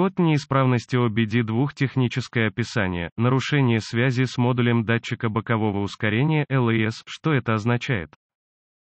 Код неисправности OBD2 техническое описание, нарушение связи с модулем датчика бокового ускорения LAS, что это означает?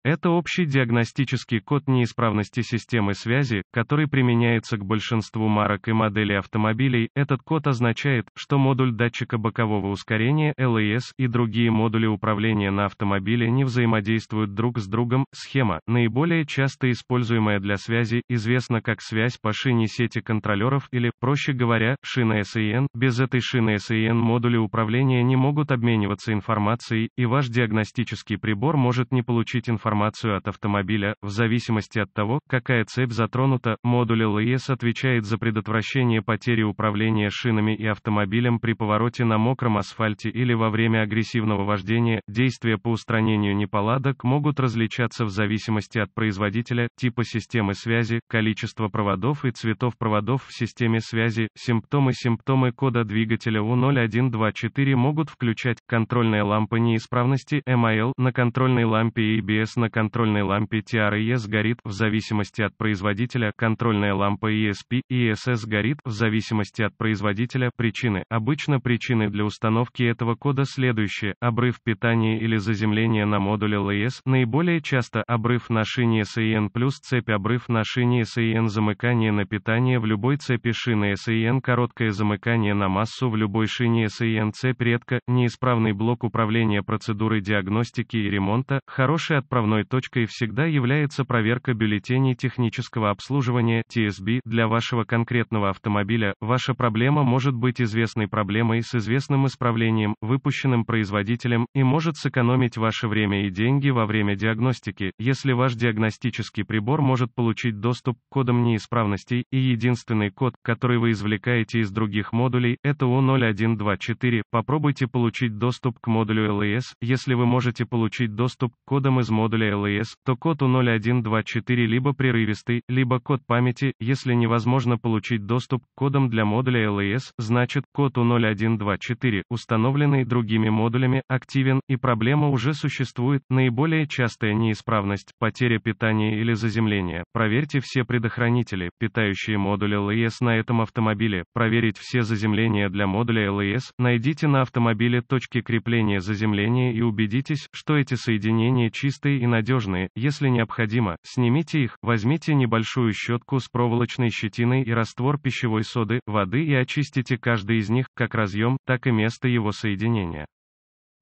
Это общий диагностический код неисправности системы связи, который применяется к большинству марок и моделей автомобилей. Этот код означает, что модуль датчика бокового ускорения LAS и другие модули управления на автомобиле не взаимодействуют друг с другом. Схема, наиболее часто используемая для связи, известна как связь по шине сети контролеров или, проще говоря, шина SAN. Без этой шины SAN модули управления не могут обмениваться информацией, и ваш диагностический прибор может не получить информацию информацию от автомобиля, в зависимости от того, какая цепь затронута, модуль ЛЭС отвечает за предотвращение потери управления шинами и автомобилем при повороте на мокром асфальте или во время агрессивного вождения, действия по устранению неполадок могут различаться в зависимости от производителя, типа системы связи, количества проводов и цветов проводов в системе связи, симптомы Симптомы кода двигателя У0124 могут включать контрольная лампа неисправности MIL на контрольной лампе ABS на контрольной лампе TRES горит, в зависимости от производителя, контрольная лампа ESP, ESS горит, в зависимости от производителя, причины. Обычно причины для установки этого кода следующие, обрыв питания или заземление на модуле LS, e наиболее часто обрыв на шине SAN e плюс цепь обрыв на шине SAN e замыкание на питание в любой цепи шины SAN короткое замыкание на массу в любой шине SAN цепь редко, неисправный блок управления процедуры диагностики и ремонта, хороший отправной Основной точкой всегда является проверка бюллетеней технического обслуживания TSB для вашего конкретного автомобиля. Ваша проблема может быть известной проблемой с известным исправлением, выпущенным производителем, и может сэкономить ваше время и деньги во время диагностики, если ваш диагностический прибор может получить доступ к кодам неисправностей, и единственный код, который вы извлекаете из других модулей, это U0124. Попробуйте получить доступ к модулю LAS, если вы можете получить доступ к кодам из модуля модуля LES, то код у 0124 либо прерывистый, либо код памяти, если невозможно получить доступ к кодам для модуля LES, значит, код у 0124 установленный другими модулями, активен, и проблема уже существует. Наиболее частая неисправность, потеря питания или заземление. Проверьте все предохранители, питающие модуль LES на этом автомобиле, проверить все заземления для модуля LES, найдите на автомобиле точки крепления заземления и убедитесь, что эти соединения чистые и надежные, если необходимо, снимите их, возьмите небольшую щетку с проволочной щетиной и раствор пищевой соды, воды и очистите каждый из них, как разъем, так и место его соединения.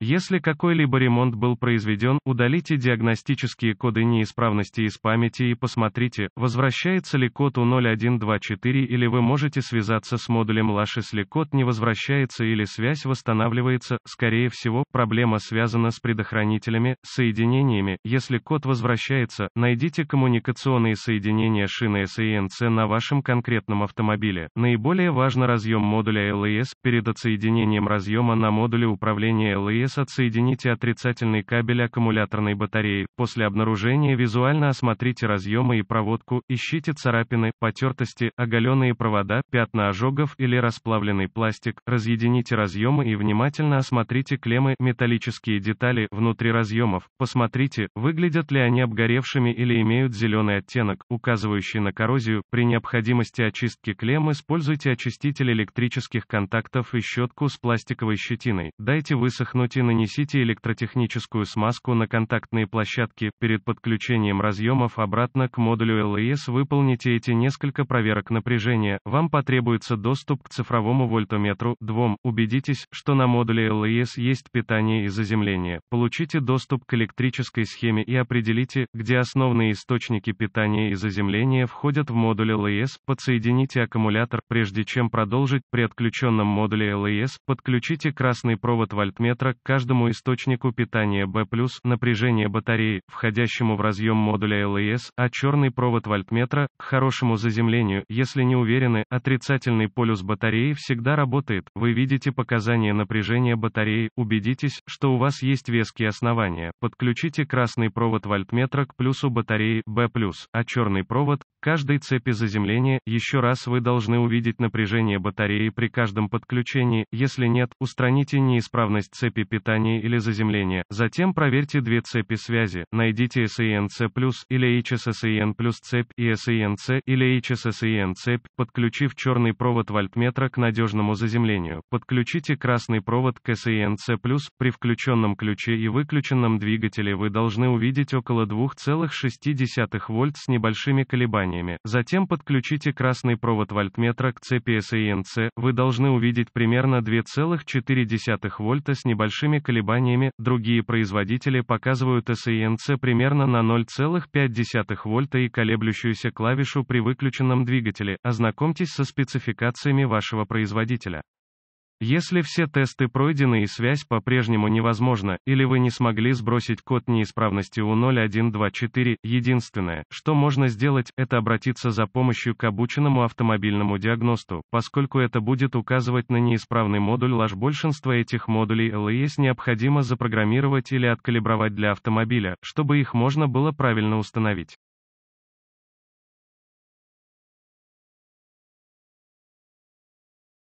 Если какой-либо ремонт был произведен, удалите диагностические коды неисправности из памяти и посмотрите, возвращается ли код У0124 или вы можете связаться с модулем LASH, если код не возвращается или связь восстанавливается, скорее всего, проблема связана с предохранителями, соединениями, если код возвращается, найдите коммуникационные соединения шины SANC на вашем конкретном автомобиле. Наиболее важно разъем модуля LAS, перед отсоединением разъема на модуле управления LAS АБС отсоедините отрицательный кабель аккумуляторной батареи. После обнаружения визуально осмотрите разъемы и проводку, ищите царапины, потертости, оголенные провода, пятна ожогов или расплавленный пластик, разъедините разъемы и внимательно осмотрите клеммы, металлические детали, внутри разъемов, посмотрите, выглядят ли они обгоревшими или имеют зеленый оттенок, указывающий на коррозию, при необходимости очистки клемм используйте очиститель электрических контактов и щетку с пластиковой щетиной, дайте высохнуть пути нанесите электротехническую смазку на контактные площадки, перед подключением разъемов обратно к модулю LES выполните эти несколько проверок напряжения, вам потребуется доступ к цифровому вольтометру, двум, убедитесь, что на модуле LES есть питание и заземление, получите доступ к электрической схеме и определите, где основные источники питания и заземления входят в модуль LES, подсоедините аккумулятор, прежде чем продолжить при отключенном модуле LES, подключите красный провод вольтметра к каждому источнику питания B+, напряжение батареи, входящему в разъем модуля LES, а черный провод вольтметра, к хорошему заземлению, если не уверены, отрицательный полюс батареи всегда работает, вы видите показания напряжения батареи, убедитесь, что у вас есть веские основания, подключите красный провод вольтметра к плюсу батареи B+, а черный провод, к каждой цепи заземления, еще раз вы должны увидеть напряжение батареи при каждом подключении, если нет, устраните неисправность цепи питания или заземления. Затем проверьте две цепи связи, найдите SENC+, или HSSEN плюс цепь и SENC или HSSEN цепь, подключив черный провод вольтметра к надежному заземлению. Подключите красный провод к SENC+, при включенном ключе и выключенном двигателе вы должны увидеть около 2,6 вольт с небольшими колебаниями. Затем подключите красный провод вольтметра к цепи SENC, вы должны увидеть примерно 2,4 вольта с небольшими небольшими колебаниями, другие производители показывают SENC примерно на 0,5 вольта и колеблющуюся клавишу при выключенном двигателе. Ознакомьтесь со спецификациями вашего производителя. Если все тесты пройдены и связь по-прежнему невозможна, или вы не смогли сбросить код неисправности У0124, единственное, что можно сделать, это обратиться за помощью к обученному автомобильному диагносту, поскольку это будет указывать на неисправный модуль лаж большинства этих модулей LES необходимо запрограммировать или откалибровать для автомобиля, чтобы их можно было правильно установить.